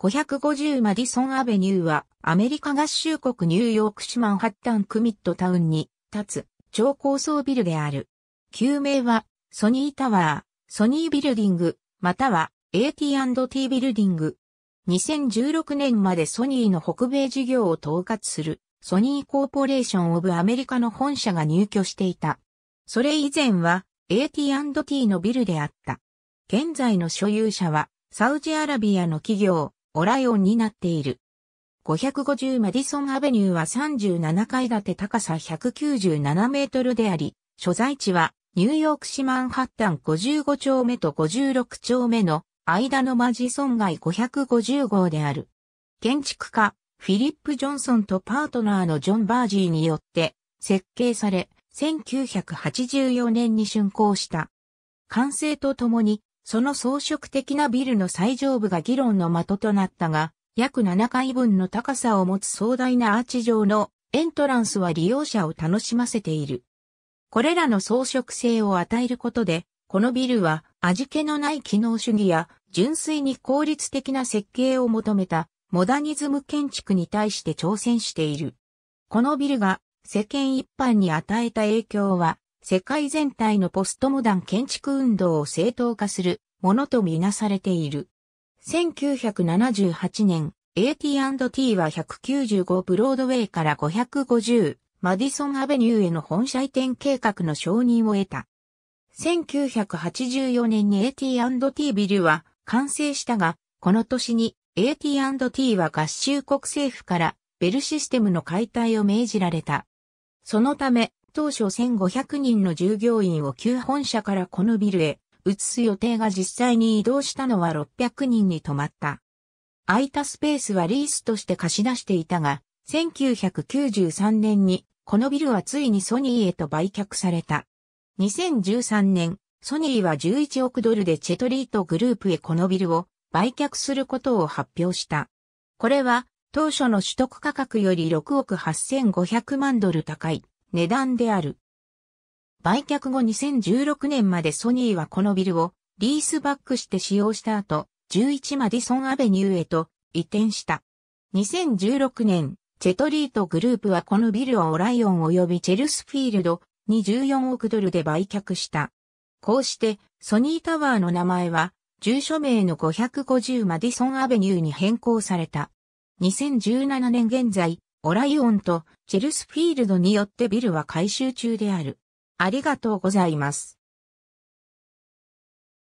550マディソンアベニューはアメリカ合衆国ニューヨーク市マンハッタンクミットタウンに立つ超高層ビルである。旧名はソニータワー、ソニービルディング、または AT&T ビルディング。2016年までソニーの北米事業を統括するソニーコーポレーションオブアメリカの本社が入居していた。それ以前は AT&T のビルであった。現在の所有者はサウジアラビアの企業オライオンになっている。550マディソンアベニューは37階建て高さ197メートルであり、所在地はニューヨーク市マンハッタン55丁目と56丁目の間のマジソン街550号である。建築家、フィリップ・ジョンソンとパートナーのジョン・バージーによって設計され、1984年に竣工した。完成とともにその装飾的なビルの最上部が議論の的となったが、約7階分の高さを持つ壮大なアーチ状のエントランスは利用者を楽しませている。これらの装飾性を与えることで、このビルは味気のない機能主義や純粋に効率的な設計を求めたモダニズム建築に対して挑戦している。このビルが世間一般に与えた影響は世界全体のポストモダン建築運動を正当化するものとみなされている。1978年、AT&T は195ブロードウェイから550マディソンアベニューへの本社移転計画の承認を得た。1984年に AT&T ビルは完成したが、この年に AT&T は合衆国政府からベルシステムの解体を命じられた。そのため、当初1500人の従業員を旧本社からこのビルへ移す予定が実際に移動したのは600人に止まった。空いたスペースはリースとして貸し出していたが、1993年にこのビルはついにソニーへと売却された。2013年、ソニーは11億ドルでチェトリートグループへこのビルを売却することを発表した。これは当初の取得価格より6億8500万ドル高い値段である。売却後2016年までソニーはこのビルをリースバックして使用した後、11マディソンアベニューへと移転した。2016年、チェトリートグループはこのビルをオライオン及びチェルスフィールドに14億ドルで売却した。こうしてソニータワーの名前は住所名の550マディソンアベニューに変更された。2017年現在、オライオンとチェルスフィールドによってビルは改修中である。ありがとうございます。